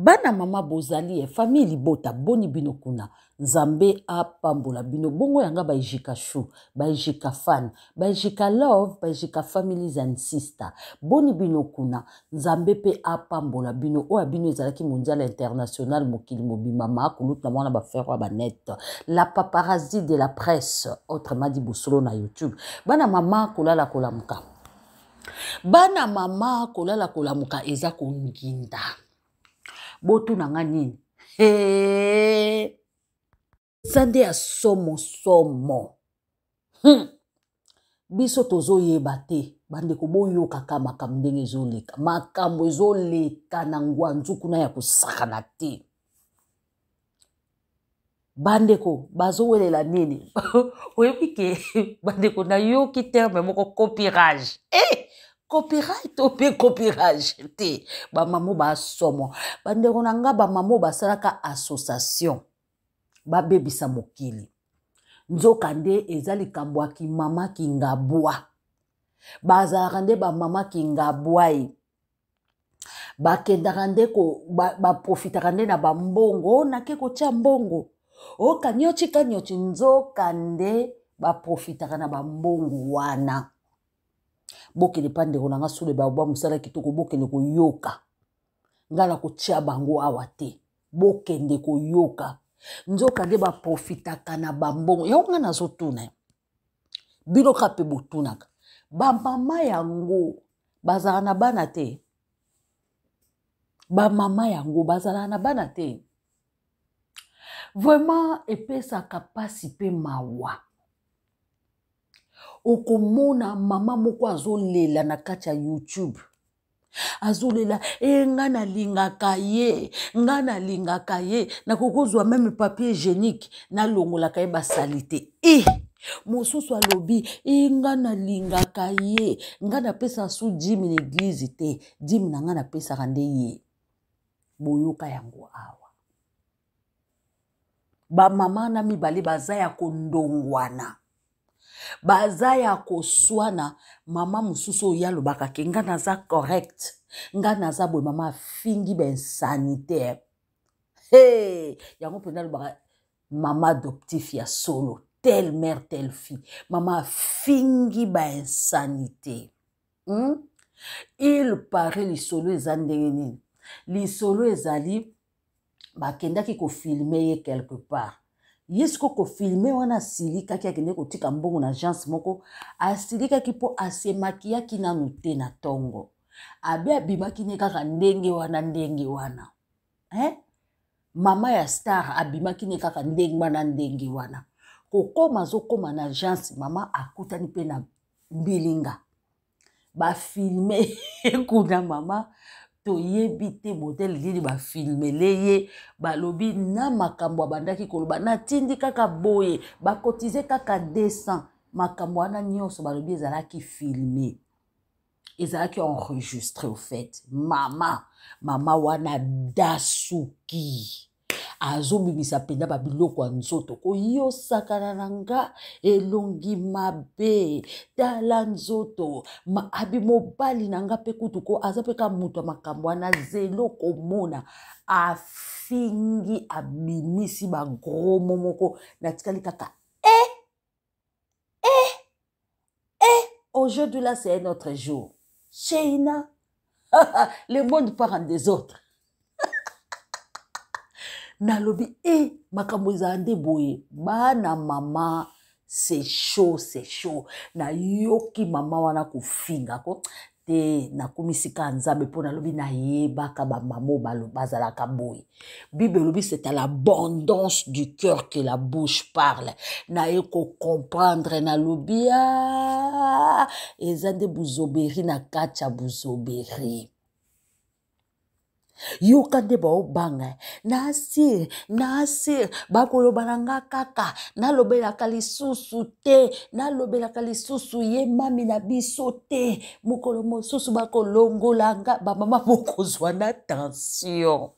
bana mama bozali ye famille libota boni bino kuna nzambe apambola bino bongo yanga baejika shu baejika fan baejika love baejika families and sister boni bino kuna nzambe mpe apambola bino oyo bino ezalaki mondial international mokili mobima maakulutu na mwana bafero ya banete la paparasie de la presse autrement dit bosolo na youtube bana mama kolala kolamuka bana mama kolala kolamuka eza konginda botuna nga nini hey. eza nde ya somosomo hmm. biso tozoyeba te bandeko boyokaka makambo ndenge ezoleka makambo ezoleka na ngwanzu kuna ya kosakana te bandeko bazowelela nini oyebi ke bandeko nayoki terme moko copirage hey! Eh! copirage to mpe copirage te bamamo basomo bandeko na nga bamamo basalaka association babebisa mokili nzoka nde eza likambo ya kimama kingabwa bazalaka nde bamama kingabwai bakendaka nde baprofitaka ba nde na bambongo oh, nake kotya mbongo okaniochi oh, kaniochi nzoka nde baprofitaka na bambongo wana bokende mpa ndeko na nga solo babwa mosala kitoko bokende koyoka ngai na kotia bango awa te bokende koyoka nzoka nde baprofitaka na bambongo yango ngai nazotuna bino kaka mpe botunaka bamama yango bazalaka na bana te bamama yango bazalaka na bana te vraiment epesaka mpasi mpe mawa okomona mama moko azolela na kati ya youtube azolela e nga nalingaka ye nga nalingaka ye nakokozwa meme papier hygiénique nalongolaka ye basali te e eh, mosusu alobi e nga nalingaka ye nga napesaka su jimi na eglize te jimi na nga napesaka nde ye boyoka yango awa bamama na mibale baza ya kondongwana baza ya koswana mama mosusu oyo alobaka ke nga naza correct nga naza boye mama afingi bainsanitaire hey! yango mpena alobaka mama adoptif ya solo telle mère telle fille mama afingi bainsanité hmm? il pare lisolo eza ndenge nini lisolo ezali bakendaki kofilme ye quelque part ye sikoyo kofilme wana asilikaki akende kotika mbongo na agence moko asilikaki mpo asemakiyaki nanu te na ntongo abe abimaki ne kaka ndenge wana ndenge wana eh? mama ya star abimaki ne kaka ndenge wana ndenge wana kokóma azokóma na agence mama akutani mpe na mbilinga bafilme ekuna mama toyebi te modele nini bafilmele ye balobi na makambo abandaki koloba natindi kaka boye bakotize kaka 200 makambo wana nyonso balobi ezalaki filme ezalaki enregistre au fait mama mama wana dasuki azobimisa mpenza babiloko ya nzoto koyosakana na nga elongi mabe tala nzoto abi mobali na nga mpe kutu ko aza mpe ka moto ya makambo wana zelo komona afingi abimisi bagromo moko natikali kaka e eh, eh, eh. aujourd'hui là c'est un autre jour sheina le monde part en des autres nalobi e makambo ezala nde boye bana mama se sho se sho nayoki mama wana kofinga ko te nakómi sika nzambe mpo nalobi nayebaka bamama oyo bazalaka boye bible elobi c'est à l'abondance du cœur que la bouche parle naye kocomprendre nalobi a ah, eza nde buzoberi na kati ya buzoberi yuka nde baobanga nasir nasir bakolobana nga kaka nalobelaka lisusu te nalobelaka lisusu ye mami na biso te mokolo mosusu bakolongola nga bamama bokozwa na tension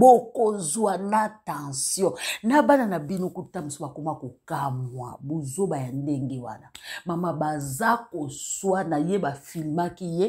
bokozwa na tension na bana na bino kuta mosu bakoma kokamwa bozoba ya ndenge wana mama baza koswana ye bafilmaki ye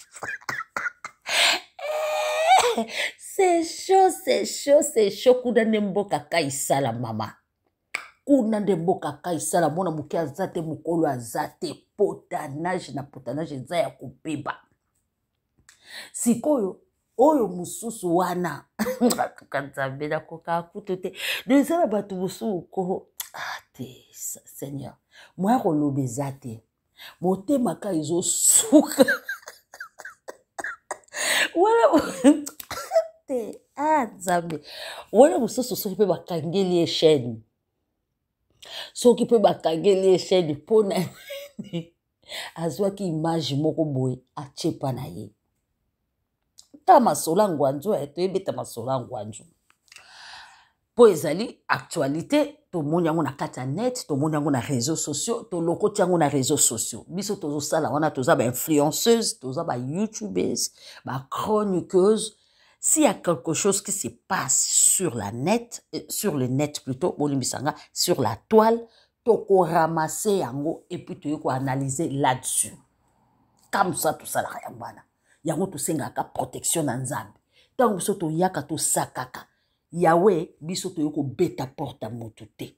sesho sesho sesho kuna nde mboka ka isala mama kuna nde mboka ka isala mwana moke aza te mokolo aza te potanage na potanage eza ya kobeba sikoyo oyo mosusu wana atuka nzambe nakokaa kutu te do eza na bato mosusu ko ate ah, seigneur moya koloba eza te motema ka ezosuka wana te a ah, nzambe wana mosusu soki mpe bakangeli ye chaîne soki mpe bakangeli ye chaîne mpona nini azwaki image moko boye atyepa na ye ta masolo angwanzu aye eh, toyebeta masolo angwanzu mpo ezali actualité tomoni yango na kati ya net tomoni yango na réseau sociaux tolokoti yango na réseau sociaux biso tozosala wana toza bainfluenceuse toza bayoutubers bachroniqueuse S'il y a quelque chose qui se passe sur la net, euh, sur le net plutôt, sur la toile, toko ramasser et puis tu analyser là-dessus. Comme ça, tout ça, la yambana. Yango tout sengaka protection en zambi. Tant que to yaka to sakaka. Yahweh, biso to yoko beta porte à motute.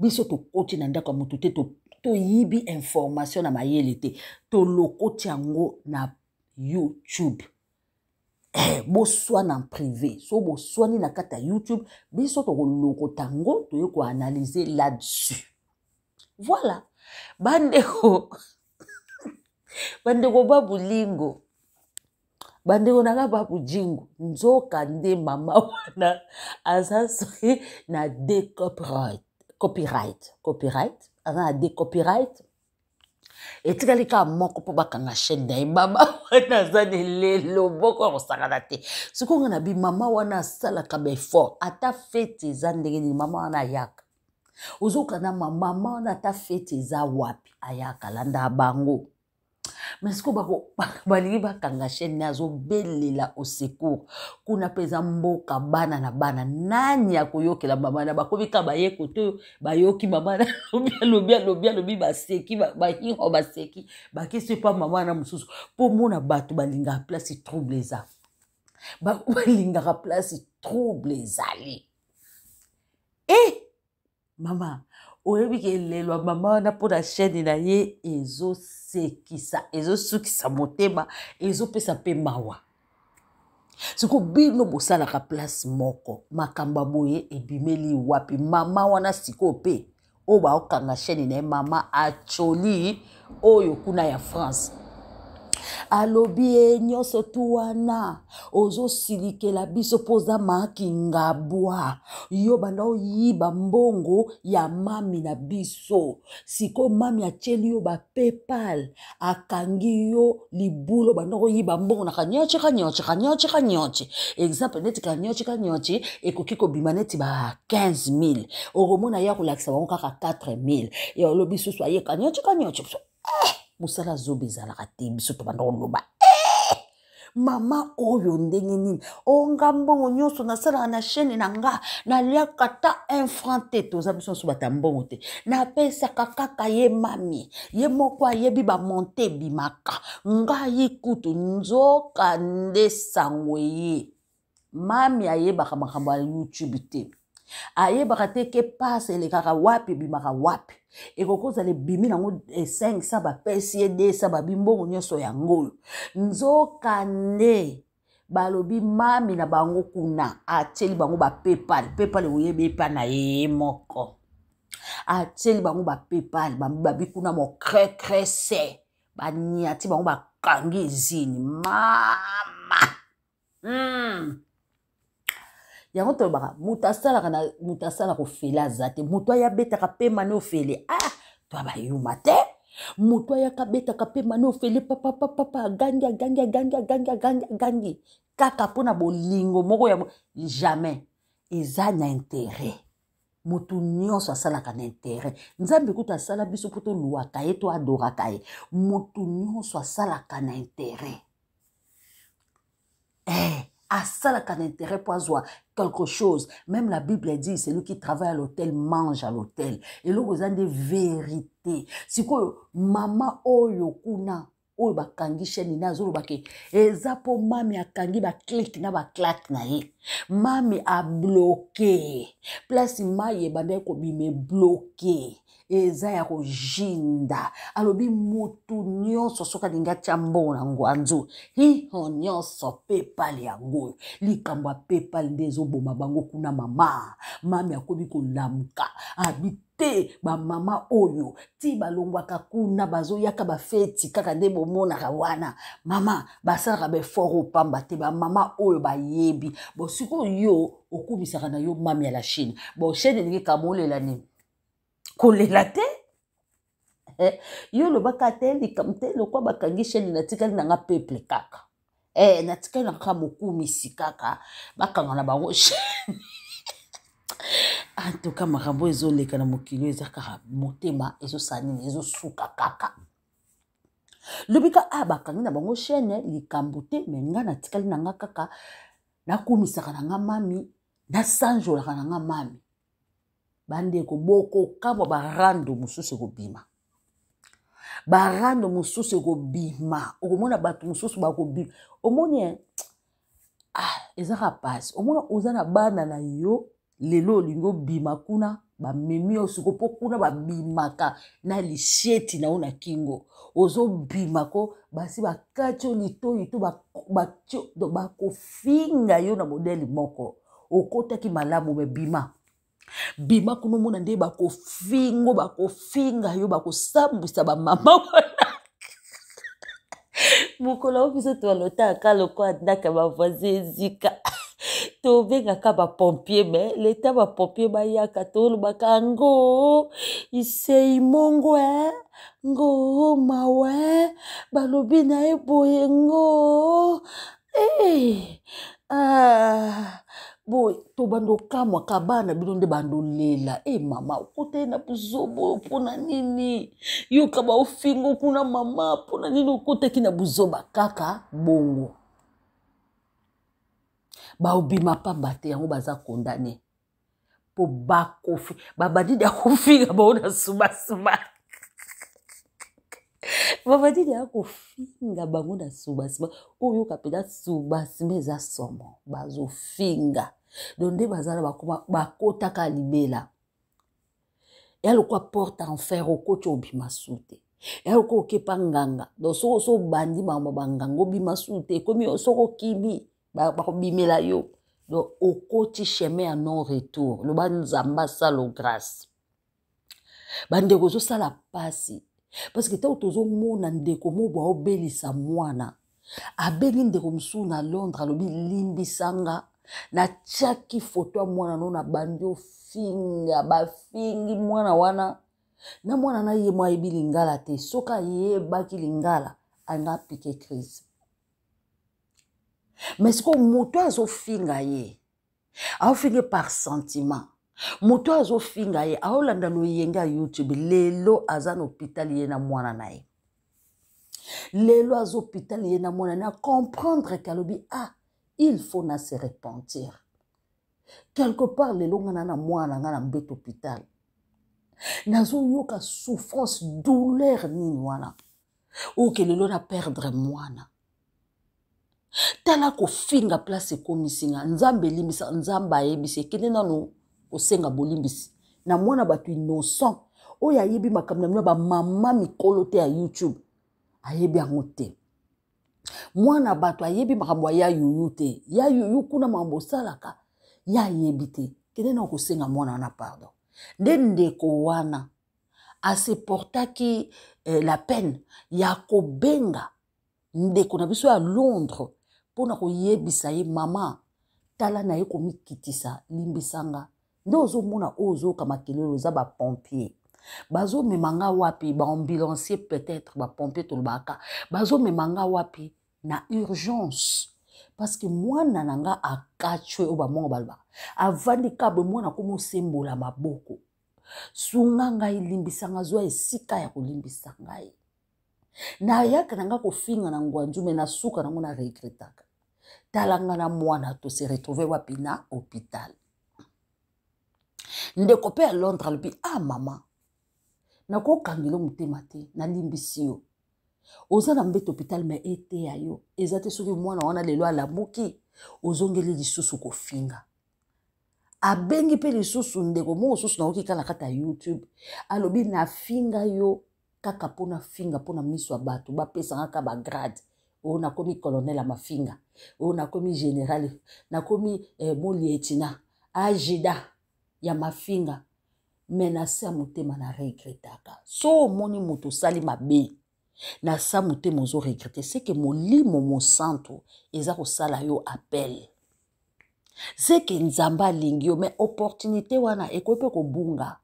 Biso to koti nanda motute to yibi information na mayele te tolokoti yango na youtube Eh, boswana privé so boswani na kati ya youtube biso tokolokota ngo toye koanalyze là-dessus voilà bandeko bandeko babulingo bandeko na ka babujingo nzoka nde mama wana aza soki na de copyright copyright copyright aza na de copyright e tigali k'a mako po bakanga shek da mama wana aza na elelo boko akosakana te sikoyo ngana bi mama wana asalaka baefort ata feti eza ndenge mama wana ayaka ozokana mama wana ata feti eza wapi ayaka alanda bango me sikoyo balingi bakanga chaîne azobelela au secour kuna mpe eza mboka bana na bana nani akoyokela mama na bakomi ka bayeko to oyo bayoki mama na lobi alobi alobi alobi baseki bahingo baseki bakesi mpa mama na mosusu mpo mona bato balingaka place trouble eza balingaka place trouble ezali e eh, mama oyebi kelelwa mama wana mpona chaîne na ye ezosekisa ezosukisa motema ezopesa mpe mawa siko bino bosalaka place moko makambo ya boye ebimeli wapi mama wana sikoyo mpe oyo baokanga chaîne na ye mama acoli oyo kuna ya france alobi ye nyonso tu wana ozosilikela biso mpo oza makingabwa yo banda oyiba mbongo ya mami na biso sikoyo mami atyeli yo bapepal akangi yo libulu banda koyiba mbongo na kanyoci kanyoci kanyoci kanyoci exemple neti kanyoci kanyoci ekoki kobima neti ba 15 000 okomona ye akolakisa bango kaka 4 000 olobi susu aye kanyoci kanyoci eh! mosala azobe ezalaka te biso tobanda koloba eh! mama oyo ndenge nini onga oh, mbongo nyonso nasalaka na chaîne na nga naliaka ta un franc te toza biso nyonso bata mbongo te napesaka kaka ye mami ye moko ayebi bamonte ebimaka ngai kutu nzoka nde sango ye mami ayebaka makambo ya youtube te ayebaka te ke pasi elekaka wapi ebimaka wapi ekoki kozala ebimi nango 5 eh, sa bapesi ye de sa babi mbongo nyonso yango oyo nzokande balobi mami na bango kuna atieli bango bapepale pepale oyebi epa na ye moko atieli bango bapepale babi kuna mokrekrese baniati bango bakangi ezini mama mm. yango tolobaka moto asalaka na moto asalaka ofele aza te moto ayabetaka pema ne ofele a ah! to abayuma te moto ayaka betaka pema ne ofele papapapapa agangi agangi agangi agangi agangi agangi kaka mpona bolingo moko ya jamais eza na intere motu nyonso asalaka na intere nzambe kuta asala biso mpo toluwaka ye to adoraka ye motu nyonso asalaka na intere eh. asalaka na intere mpo azwa quelque chose. Même la Bible dit, celui qui travaille à l'hôtel mange à l'hôtel. Et là, vous avez des vérités. C'est que maman oyokuna, oh, oyo oh, bakangi ni na azoloba ke eza a mami ba baclike na baclake na ye mami bloqué. place mayeba nde me bloqué eza ya kojinda alobi mutu nyonso soki alingi atya mbongo na ngwanzu hiho nyonso mpe epale yango oyo likambo ape epale nde ezoboma bango kuna mama mami akomi kolamuka abi te bamama oyo ti balongwaka kuna bazoyaka bafeti kaka nde bomonaka wana mama basalaka baefort opamba te bamama oyo bayebi bosikoyo yo okumisaka na yo mami ya la chine bochaine elingi kamolela nini kolela te eh, yo olobaka te likambo te lokwa bakangi sheni natikali nanga peple kaka e natikali nanga mokumisi kaka bakanga na bango sheni antoka makambo ezoleka na mokili eza kaka motema ezosala nini ezosuka kaka lobika a ah, bakangi na bango chaine likambo te me nga natikali na nga kaka nakumisaka na nga mami nasanjolaka na nga mami bandeko bokokamwa barando mosusu ekobima barando mosusu ekobima okomona bato mosusu bakobima omoni ah, ezaka pasi omona oza na bana na yo lelo olingi obima kuna bamemi yo siko mpo kuna babimaka na lisieti na yo na kingo ozobimako basi bakati yo litoi to bakofinga yo na modele moko okotaki malamu mebima bima kunomona nde bakofingo bakofinga yo bakosambwisa bamama wana mokolo biso tolotaka lokola ndako ya bavoisi ezika tobengaka bapompier me leta bapompier bayaka tolobaka ngo isei mongo e ngo mawe balobi na ye boye ngo e eh, hey. ah. boye tobanda okamwa ka bana bino nde banda olela e eh, mama okota na buzobo mpona nini yoka baofingo kuna mama mpona nini okotaki na buzoba kaka bongo baobima pamba te yango baza kondane mpo bakofi babandidi akofika bao na sumasuma vavadidi akofinga bango na subasima oyoka mpena subasima eza somo bazofinga don nde baza na bakoma bakotaka libela ya lokwa porte enfer okoti obima su te ya lokwa okepa nganga don soko so obandi makambo banganga obima su te ekomi soko okimi bakobimela yo don okoti chemin ya non retour loba nzambe asalo grâce bandeko ozosala mpasi parceke ntango tozomona ndeko mobo aobelisa mwana abengi ndeko mosusu na londres alobi limbisanga natiaki foto ya mwana no na bandi ofinga bafingi mwana wana na mwana na ye mo ayebi lingala te soki ayebaki lingala anga apike crise mais sikoyo moto azofinga ye aofinge par sentiment moto azofinga ye aolanda loyenge ya youtube lelo aza na hôpital ye na mwana na ye lelo aza hôpital ye na mwana na ye acomprendre ke alobi ah il faut na se repentir quelque part lelo nga na na mwana nga na mbeto hôpital nazoyoka souffrance douleur nini wana oyoke lelo na perdre mwana tala kofinga place ekomisinga nzambe elimisaka nzambe ayebisi ekende nano kosenga bolimbisi na mwana bato innocent oyo ayebi makambo na bino bamama mikolo te ya youtube ayebi yango te mwana bato ayebi makambo ya yuyu te ya yuyu kuna makambo osalaka ya ayebi te kende na kosenga mwana wana pardon nde ndeko wana aseportaki eh, la peine ya kobenga ndeko na biso ya londres mpona koyebisa ye mama tala na ye komikitisa limbisanga nde ozomona oyo ozokama kelelo eza bapompier bazomema nga wapi baambulansier peut-être bapompier tolobaka bazomema nga wapi na urgence parceke mwana na nga akatwe oyo bamongo balobaka avandi kabwe mwana akomi osembola maboko sunga ngai limbisa nga zwa esika ya kolimbisa ngai nayaka na nga kofinga na ngwanzu me nasuka nango na regretaka talanga na mwana tose retrouve wapi na hôpital ndeko mpe ya londre alobi a ah, mama nakokangela motema te nalimbisi yo oza na mbeto hôpital me eteya yo eza te soki mwana wana lelo alamuki ozongeli lisusu kofinga abengi mpe lisusu ndeko moko susu nakoki kala kati ya youtube alobi nafinga yo kaka mpona finga mpona miso ya bato bapesangaka bagrade oyo oh, nakomi colonel ya mafinga oyo oh, nakomi général nakomi eh, molietina ajida ya mafinga me na se ya motema na regretaka so omoni moto osali mabe na sa motema ozoregrete seke molimo mosantu eza kosala yo apel seke nzambe alingi yo me opportunité wana ekoki mpe kobunga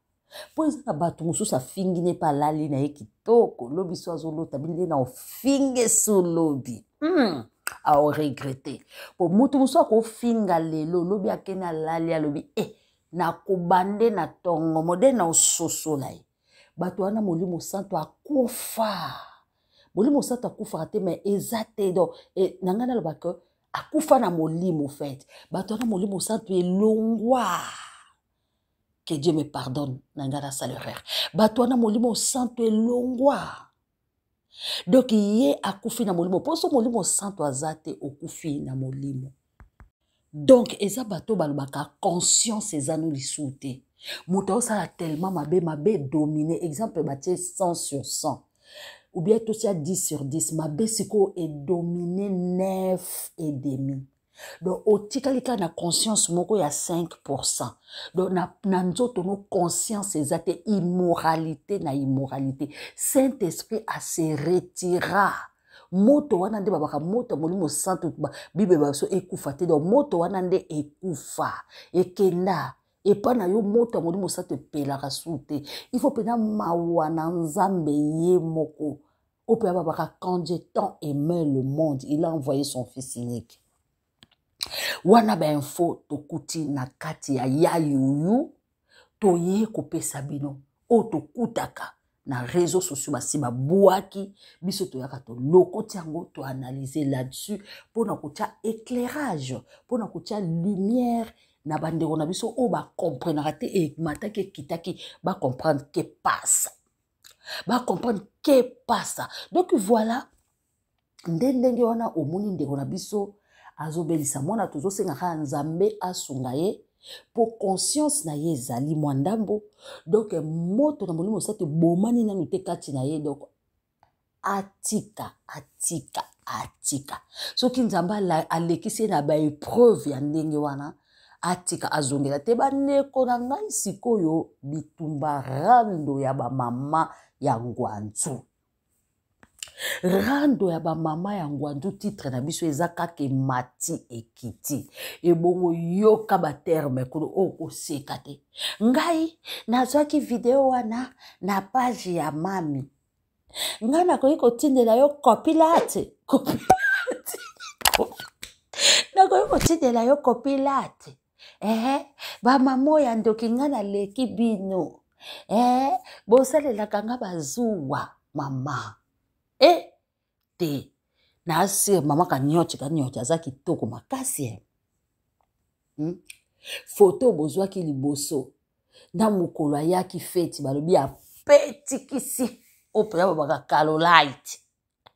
mpo eza na bato mosusu afingi ne mpe alali na ye kitoko lobi so azolota binde na ofinge so lobi mm. aoregrete mpo motu mosusu akofinga lelo lobi akende alali alobi e eh, na koba nde na ntongo mode na ososola ye bato wana molimo santo akufa molimo santo akufaka te me eza te don e, na ngai nalobaka akufa na molimo fete bato wana molimo santo elongwa que dieu me pardonne na ngai nasala erreur bato wana molimo santo elongwa donk ye akufi na molimo mpo so molimo santo aza te okufi na molimo donk eza bato balobaka conscience eza no lisusu te moto aosala tellement mabe mabe domine exemple batie 100 sur 100 ou bien tosia 10 sur 10 mabe sikoyo edomine 9 et demi donc otikali kaka na conscience moko ya 5 pourcent donc na, na nzoto no conscience eza te immoralité na immoralité saint esprit ase retira moto wana nde babaka moto ya molimo santu bibele baso ekufa te donc moto wana nde ekufa ekenda epa na yo moto ya molimo santu epelaka su te ifo mpena mawa na nzambe ye moko oyo mpe babaka quand dieu tant aimait le monde il a envoyé son fils unique wana bainfo tokuti na kati ya ya yuyu toye kopesa bino oyo tokutaka na réseaux sociaux basi babwaki biso toyaka tolokoti yango toanalyse là-dessus mpona kotia éclairage mpona kotia lumière na bandeko na biso oyo bakomprenaka te emataki ekitaki bacomprendre ke pasa bacomprendre ke pasa donc voilà nde ndenge wana omoni ndeko na biso azobelisa mwana tozosenga kaka nzambe asunga ye mpo conscience na ye ezali mwa ndambo donk moto na molimo osate bomani nanu te kati na ye donk atika atika atika soki nzambe alekisi ye na baepreuve ya ndenge wana atika azongela te bandeko na ngai sikoyo bitumba rando ya bamama ya ngwanzu rando ya bamama ya ngwandu titre na biso eza kaka emati ekiti ebongo yoka baterme kolo oyo oh, koseka te ngai nazwaki video wana na page ya mami ngai nakoki kotindela yo kopilate kopilate nakoki kotindela yo kopilate ehe bamama oyo andoki ngai naleki bino ehe bosalelaka ngai bazuwa mama e te na asire mama kanioche kanioche aza kitoko makasi e hmm? foto bozwaki liboso na mokolo ayaki feti balobi apetikisi opera babaka carolite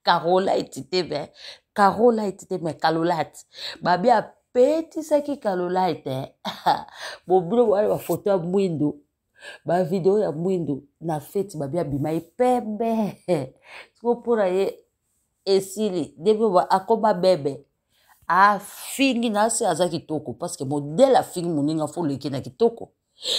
carolite te me carolite te me carolite babi apetisaki carolite bobino eh. wana bafoto ya mwindo bavideo ya mwindu na feti babia bima ye pembe siko mpona ye esili debioba akoma bebe afingi na ase aza kitoko parceke modele afingi moninga foleki na kitoko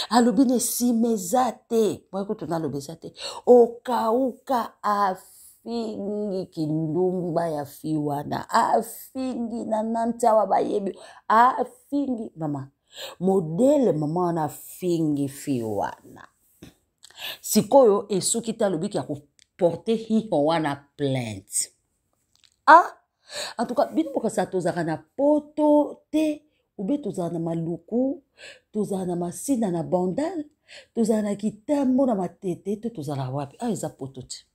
alobi na esima eza te moyekutu nalobi eza te okauka afingi kindumba ya fi wana afingi na nanti awa bayebi afingi mama modele mama wana afingi fi wana sikoyo esoki te alobiki ya koporte hiho wana plainte ah antuka bino bokasa tozalaka na poto te ube tozala na maluku tozala na masina na bandale tozala na kitambo na matete to tozala wapi a eza poto te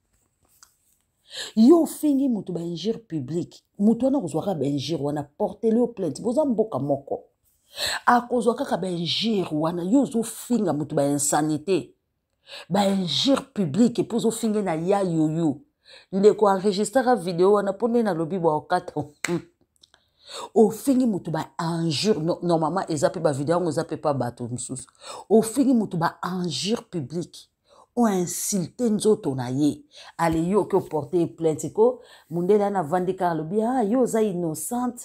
yo ofingi moto baingire publike moto wana kozwaka baingire wana portele yo plainte boza mboka moko akozwa kaka bainjire wana yo ozofinga moto bainsanité bainjire publike mpo ozofinge na ya yoyo ndeko enregistrera video wana mpo nde nalobi baokata hmm. ofingi moto bainjure normalement eza mpe bavideo yango eza mpe pa bato mosusu ofingi moto bainjure publike oinsulte nzoto na ye ale yo oke oporte plainte ko mundele ana vandi kar alobi a ah, yo oza innocente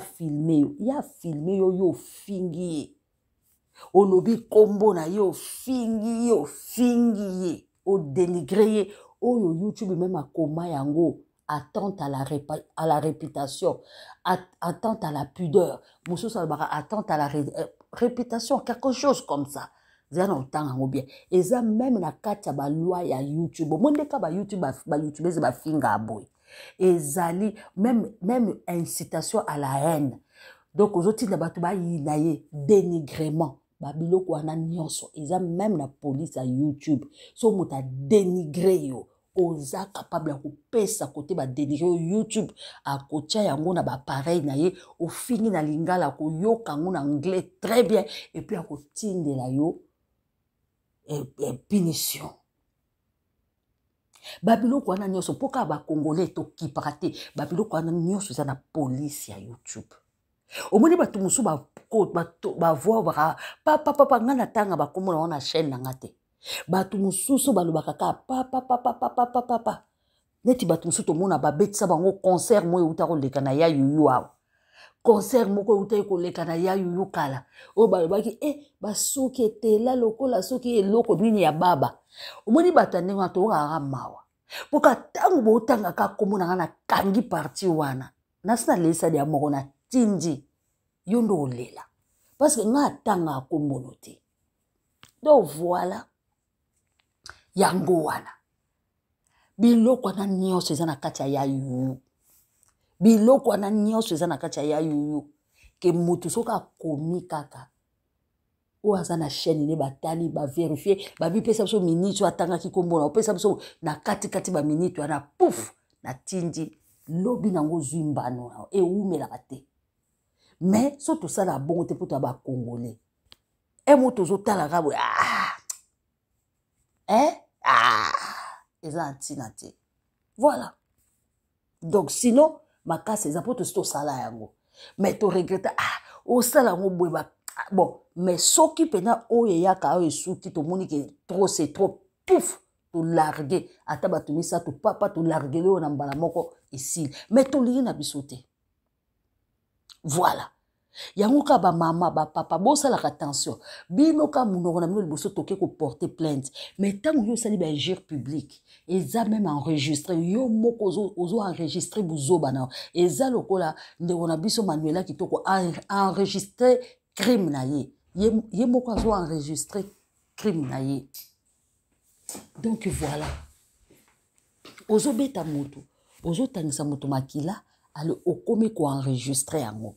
filmé, yo filmé yo yo fingi ye bi nkombo na yo fingi yo fingi. O odeligre O yo youtube meme koma yango attente à la, à la réputation, attente à la pudeur. monsieur Salbara, attente à la ré euh, réputation, quelque chose comme ça. zana otanga yango bien eza même na kati ya loi ya youtube ba YouTube bayoutubeze ba finga boy ezali même même incitation à la haine donc il bato a ye dénigrement Il wana nyonso même la police à youtube so mota dénigré yo oza capable ya côté youtube akotia yango na pareil na ye fini na lingala na anglais très bien Et puis yo eh, eh, punition babiloko wana nyonso mpo kaka bakongole tokipaka te babiloko wana nyonso eza na polisi ya youtube omoni bato mosusu bavoivaka papapapa ngai na ntanga bakomona wana chaîne na nga te bato mosusu balobaka kaka papapapapapapapa neti bato mosusu tomona babetisa bango concert moi euta koleka na ya yuyu awa concert moko eutai koleka na ya yuyu kala oyo balobaki e eh, basuki etela lokola soki eloko nini ya baba omoni bato ya ndenge wana toyokaka mawa mpo ka ntango bootangaka komonanga nakangi parti wana nasi nalesa dia moko natindi yo nde olela parceke nga atanga akombono te do voila yango wana biloko wana nyonso eza na kati ya ya yuyu biloko wana nyonso eza na kati ya ya yuyu ke motu soki akomi kaka oyo aza na chaîne ne batali baverifie babipesa biso miniti oyo atangaki nkombo na opesa biso na katikati baminiti wana pouf natindi lobi nango zwi mbano nao ewumelaka te me so tosala bongo te mpo to ya bakongole e mo tozotalaka boye ah! eh? ah! eza na ntina te voilà donc sinon makasi eza mpo tosi tosala yango tu toregreta ah osala yango boye bah, ah, bon me soki oye ya eyaka oyo esuki tomoni ki trop se trop pouf ataba ata bah, ça tu papa tolargele oyo na mbala moko esili Meto tolingi na biso voilà yango ka bamama bapapa bosalaka tension bino ka monoko na bino liboso toke koporte plainte mai ntango yo osali baingire publique eza meme enregistre yo moko ozoenregistre bozoba na yo eza lokola ndeko na biso manuela kitoko enregistre crime na ye ye moko azoenregistre crime na ye donc voilà ozobeta moto ozotangisa moto makila ale okomi koenregistre yango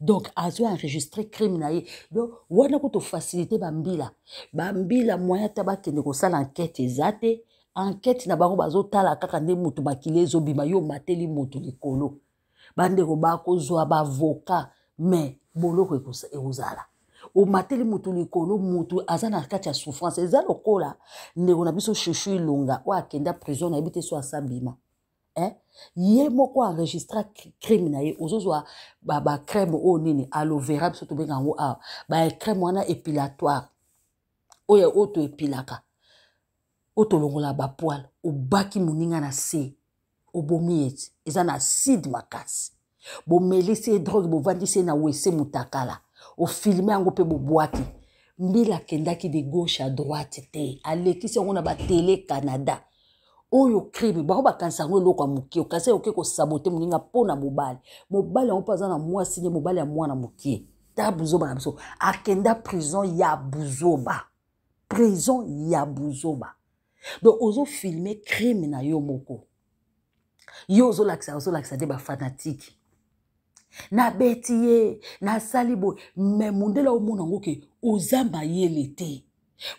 donc azwi enregistre crime na ye donc wana kutofasilite bambila bambila mwya ta bakende kosala ankete eza te ankete na bango bazotala kaka nde moto makili ezobima yo mateli moto likolo bandeko bakozwa bavoka me boloko ekozala omateli motu likolo motu aza na kati ya souffrance eza lokola ndeko na biso shushu ilunga oyo akende prison nayebi te so asabima eh? ye moko enregistra crime na ye ozozwa bacreme oyo nini alovera biso tobengaka yango awa bacreme wana épilatoire oyo oyo toepilaka oyo tolongola bapoile obaki moninga na se obomi ye ti eza na aside makasi bomelisi ye droge bovandisi ye na wese motakala ofilme yango mpe bobwaki mbila akendaki de gauche à droite te alekisi yango na batele canada oyo crime bango bakanisa yango eloko ya moke okanisa yoke kosabote moninga mpona mobali mobali yango mpo aza na mwasi ne mobali ya mwana moke tala buzoba na biso akenda prison ya buzoba prison ya buzoba donc ozofilme crime na yo moko yo ozolakisa ozolakisa nde bafanatike nabeti ye nasali boye me mondele omona yango ke oza mayele te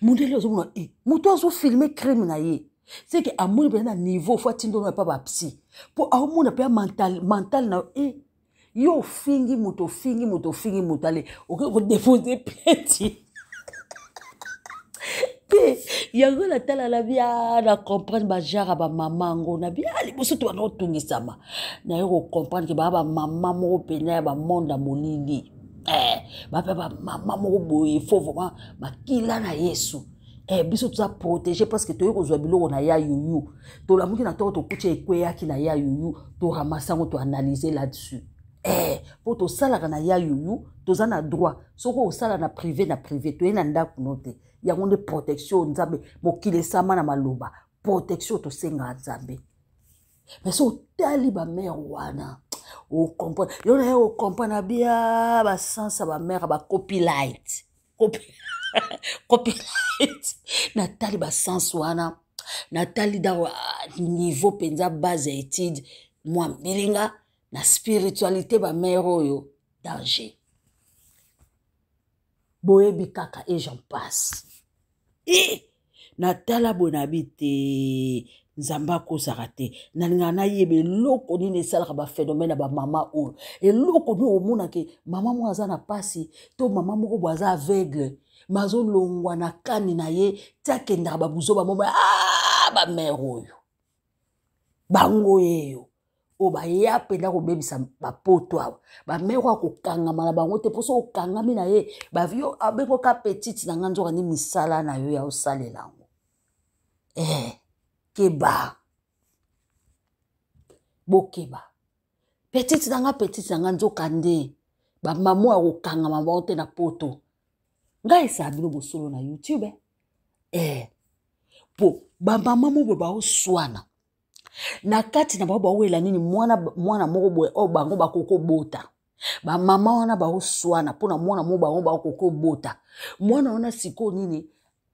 mondele ozomona e eh, moto azofilme crime na ye seke amour mpenza na niveau fo atindi ono epa bapsi mpo aomona mpe mental, mental na e ye ofingi moto ofingi moto ofingi moto ale okoki kodepose plenti mpe yango natala na bia na comprendre bajare ya bamama yango na bia liboso to bana kotungisama naye kocomprendre ke baa bamama moko mpena ya bamonde ya molili eh, bape bamama moko boye fo vraimen makila na yesu eh, biso que protege parceke que kozwa on a ya yuyu tolamuki na ntongo tokutia qui na ya yuyu ou tu analyser là-dessus eh, to tosalaka na ya tu as na droit ça na privé na privé To na te protection nzambe Mokile sama na maloba protection senga nzambe mais so ba mère wana ocompre yo na bien sans sens, ba mère ba copyright copilite copyright natali basanse wana natali dawa niveau mpenza base ya étude mwa mbilinga na spiritualité bamare oyo danger boyebi kaka e j'en passe e natala boye nabi te nzambe akozaka te nalingaka nayeba eloko nini esalaka baphénomène ya bamama oyo eloko nini omonake mama moko aza na mpasi to mama moko bo aza aveugle ma azolongwa na kani na ye ti akendaka babuzo bamoko a ah, bamare oyo bango yeyo oyo baya mpenda kobebisa bapoto awa bamare oyo akokangama na bango te mposo okangami na ye bavio abengoka apetite na nga nzoka ndi misala na yo ya osalela yango eh. bokeba bokeba petite na nga petite na nga nzoka nde bamamo ya kokangama bango te na poto ngai esala bino bosolo na youtube eh. po eh. bamama mo boye baoswana na kati na bango baoyela nini mwana, mwana moko boye oyo bango bakokobota bamama wana baoswana mpona mwana moko bango bakokobota mwana wana sikoyo nini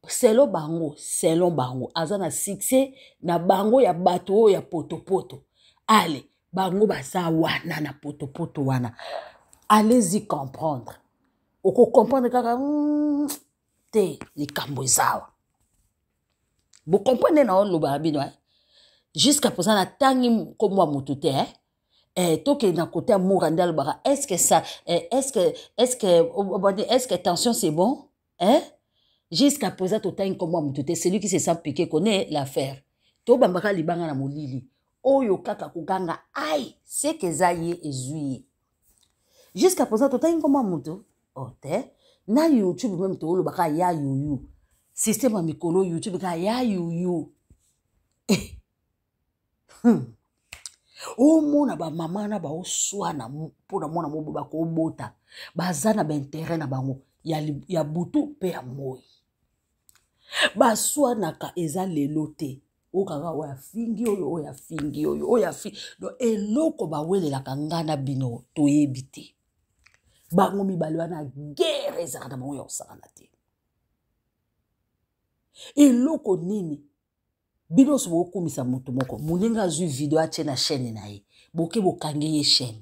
Selon bango selon bango azana a succès na bango ya bato ya poto potopoto Allez, bango baza wana na potopoto wana allez-y comprendre comprendre kaka mm, te likambo eza awa comprendre na olobaka bino hein? jusqu'à présent natangi nkombo hein? eh, ya motu te eh? Eh, tokende na kote ya bara Est-ce que ça est-ce eh, est-ce que, que, est-ce que tension c'est bon hein jusqu'à présent totangi nkombo ya moto te celui qui se sent piqué connaît l'affaire tobambaka libanga na molili oyo kaka koganga ai seke eza ye ezwi ye jusqu'à présent totangi nkombo ya moto o te na youtube meme toolobaka ya yuyu systeme ya mikolo youtube kaka ya yuyu eh. hmm. omona bamama na baoswana mpona mwana mobe bakoobota baza na baintere na bango ya, ya butu mpe ya moi baswanaka eza lelo te oyo kaka oyo afingi oyo oyo afingi oyo oyo afingi don eloko bawelelaka ngai na bino toyebi te bango mibale wana gere ezalaka na bango ya kosakana te eloko nini bino nyonso bokokumisa moto moko moninga azwi video atie na chaîne na ye boke bokangi ye chaîne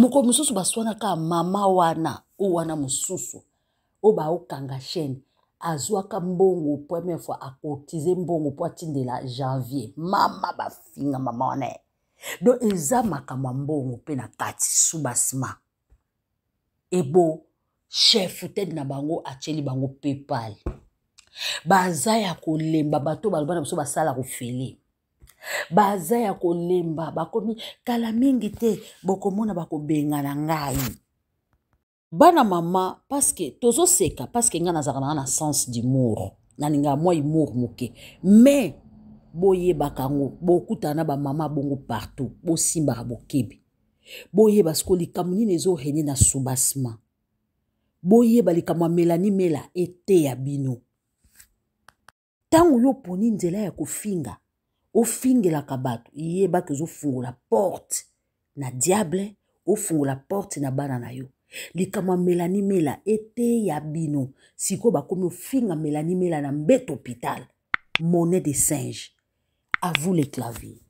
moko mosusu baswanaka mama wana o wana mosusu oyo baokanga chaîne azwaka mbongo première fois akotize mbongo mpo atindela janvier mama bafinga mama wana ye don eza makambo ya mbongo mpe na kati suba nsima ebo chef tede na bango atyeli bango paypal baza ya kolemba bato baloba na biso basala kofele baza ya kolemba bakomi kala mingi te bokomona bakobengana ngai bana mama parceke tozoseka parceke ngai nazalaka nanga na sens dumour nalingaa mwa imour moke mais boyebaka yango bokutana na bamama bongo partout bosimbaka bokebi boyeba siko likambo nini ezorene na subasma boyeba likambo ya melani mela ete ya bino ntango yo oponi nzela ya kofinga ofingelaka bato yebaki ozofungola porte na diable ofungola porte na bana na yo Mélanie mela ete ya bino si bakomi finga Mélanie mela na Bet hôpital monnaie de singe à vous les claviers